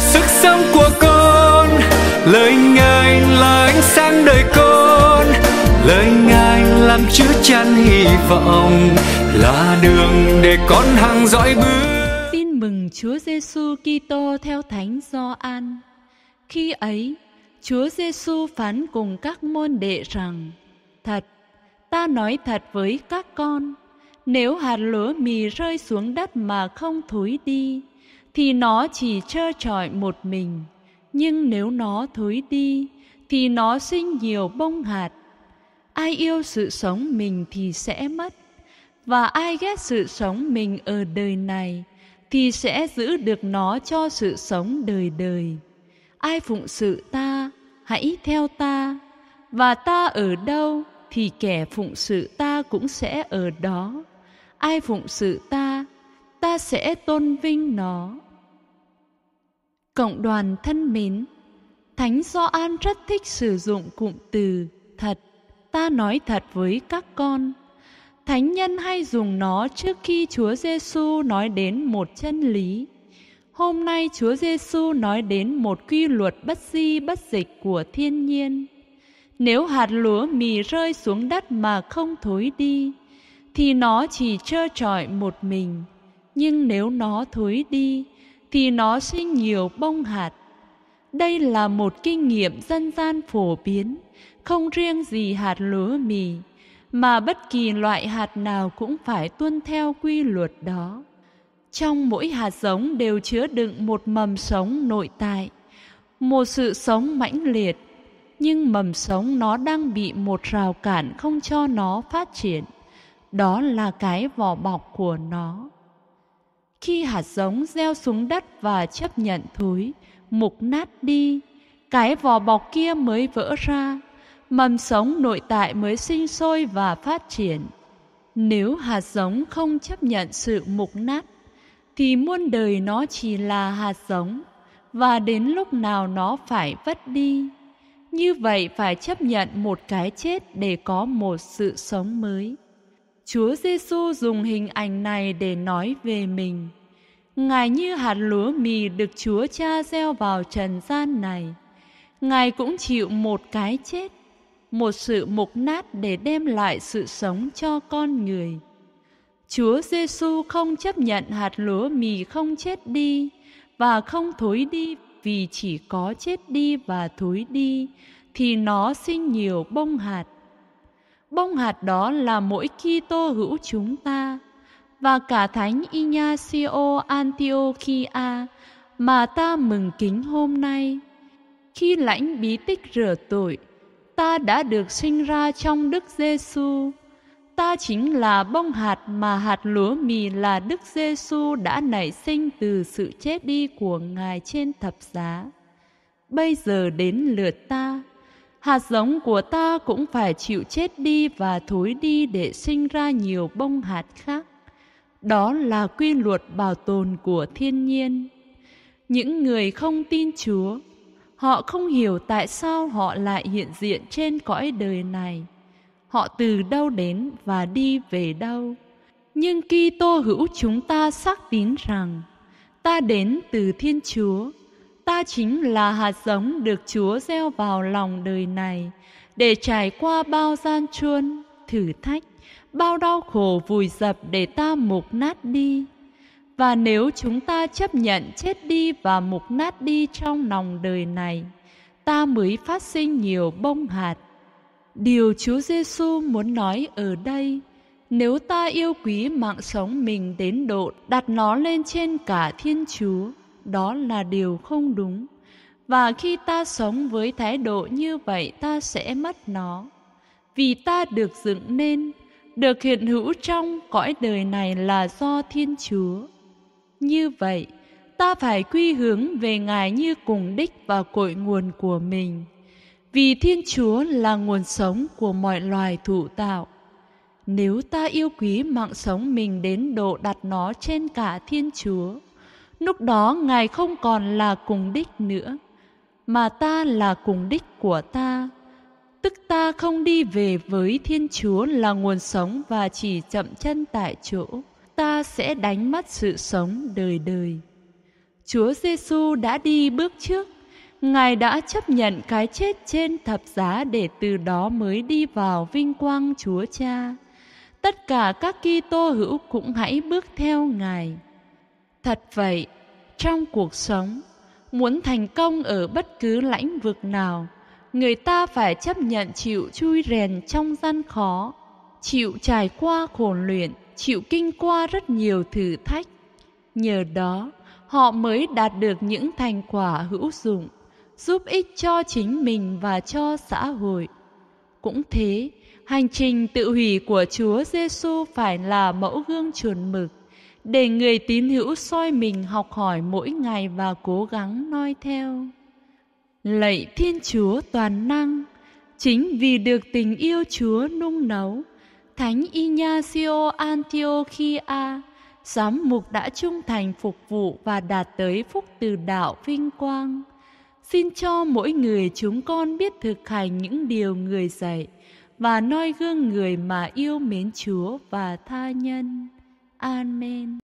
sức sống của con lời ngài là ánh sáng đời con lời ngài làm chứa chan hy vọng là đường để con hàng dõi bước tin mừng Chúa Giêsu Kitô theo Thánh Gioan khi ấy Chúa Giêsu phán cùng các môn đệ rằng thật ta nói thật với các con nếu hạt lúa mì rơi xuống đất mà không thối đi thì nó chỉ trơ trọi một mình nhưng nếu nó thối đi thì nó sinh nhiều bông hạt ai yêu sự sống mình thì sẽ mất và ai ghét sự sống mình ở đời này thì sẽ giữ được nó cho sự sống đời đời ai phụng sự ta hãy theo ta và ta ở đâu thì kẻ phụng sự ta cũng sẽ ở đó ai phụng sự ta ta sẽ tôn vinh nó Cộng đoàn thân mến, Thánh Gioan rất thích sử dụng cụm từ thật, ta nói thật với các con. Thánh nhân hay dùng nó trước khi Chúa Giêsu nói đến một chân lý. Hôm nay Chúa Giêsu nói đến một quy luật bất di bất dịch của thiên nhiên. Nếu hạt lúa mì rơi xuống đất mà không thối đi, thì nó chỉ trơ trọi một mình. Nhưng nếu nó thối đi, thì nó sinh nhiều bông hạt. Đây là một kinh nghiệm dân gian phổ biến, không riêng gì hạt lúa mì, mà bất kỳ loại hạt nào cũng phải tuân theo quy luật đó. Trong mỗi hạt giống đều chứa đựng một mầm sống nội tại, một sự sống mãnh liệt, nhưng mầm sống nó đang bị một rào cản không cho nó phát triển. Đó là cái vỏ bọc của nó khi hạt giống gieo xuống đất và chấp nhận thối, mục nát đi, cái vỏ bọc kia mới vỡ ra, mầm sống nội tại mới sinh sôi và phát triển. Nếu hạt giống không chấp nhận sự mục nát, thì muôn đời nó chỉ là hạt giống, và đến lúc nào nó phải vất đi. Như vậy phải chấp nhận một cái chết để có một sự sống mới. Chúa Giêsu dùng hình ảnh này để nói về mình. Ngài như hạt lúa mì được Chúa Cha gieo vào trần gian này. Ngài cũng chịu một cái chết, một sự mục nát để đem lại sự sống cho con người. Chúa Giêsu không chấp nhận hạt lúa mì không chết đi và không thối đi vì chỉ có chết đi và thối đi thì nó sinh nhiều bông hạt Bông hạt đó là mỗi Kitô hữu chúng ta và cả thánh Ignacio Antiochia mà ta mừng kính hôm nay. Khi lãnh bí tích rửa tội, ta đã được sinh ra trong Đức Giêsu. Ta chính là bông hạt mà hạt lúa mì là Đức Giêsu đã nảy sinh từ sự chết đi của Ngài trên thập giá. Bây giờ đến lượt ta hạt giống của ta cũng phải chịu chết đi và thối đi để sinh ra nhiều bông hạt khác. Đó là quy luật bảo tồn của thiên nhiên. Những người không tin Chúa, họ không hiểu tại sao họ lại hiện diện trên cõi đời này. Họ từ đâu đến và đi về đâu. Nhưng Kitô hữu chúng ta xác tín rằng ta đến từ Thiên Chúa ta chính là hạt giống được Chúa gieo vào lòng đời này để trải qua bao gian truân, thử thách, bao đau khổ vùi dập để ta mục nát đi. Và nếu chúng ta chấp nhận chết đi và mục nát đi trong lòng đời này, ta mới phát sinh nhiều bông hạt. Điều Chúa Giêsu muốn nói ở đây, nếu ta yêu quý mạng sống mình đến độ đặt nó lên trên cả Thiên Chúa, đó là điều không đúng và khi ta sống với thái độ như vậy ta sẽ mất nó vì ta được dựng nên được hiện hữu trong cõi đời này là do thiên chúa như vậy ta phải quy hướng về ngài như cùng đích và cội nguồn của mình vì thiên chúa là nguồn sống của mọi loài thụ tạo nếu ta yêu quý mạng sống mình đến độ đặt nó trên cả thiên chúa Lúc đó Ngài không còn là cùng đích nữa, mà ta là cùng đích của ta. Tức ta không đi về với Thiên Chúa là nguồn sống và chỉ chậm chân tại chỗ, ta sẽ đánh mất sự sống đời đời. Chúa Giêsu đã đi bước trước, Ngài đã chấp nhận cái chết trên thập giá để từ đó mới đi vào vinh quang Chúa Cha. Tất cả các Kitô hữu cũng hãy bước theo Ngài. Thật vậy, trong cuộc sống, muốn thành công ở bất cứ lãnh vực nào, người ta phải chấp nhận chịu chui rèn trong gian khó, chịu trải qua khổ luyện, chịu kinh qua rất nhiều thử thách. Nhờ đó, họ mới đạt được những thành quả hữu dụng, giúp ích cho chính mình và cho xã hội. Cũng thế, hành trình tự hủy của Chúa Giêsu phải là mẫu gương chuẩn mực để người tín hữu soi mình học hỏi mỗi ngày và cố gắng noi theo. Lạy Thiên Chúa toàn năng, chính vì được tình yêu Chúa nung nấu, Thánh Ignacio Antiochia, giám mục đã trung thành phục vụ và đạt tới phúc từ đạo vinh quang. Xin cho mỗi người chúng con biết thực hành những điều người dạy và noi gương người mà yêu mến Chúa và tha nhân. Amen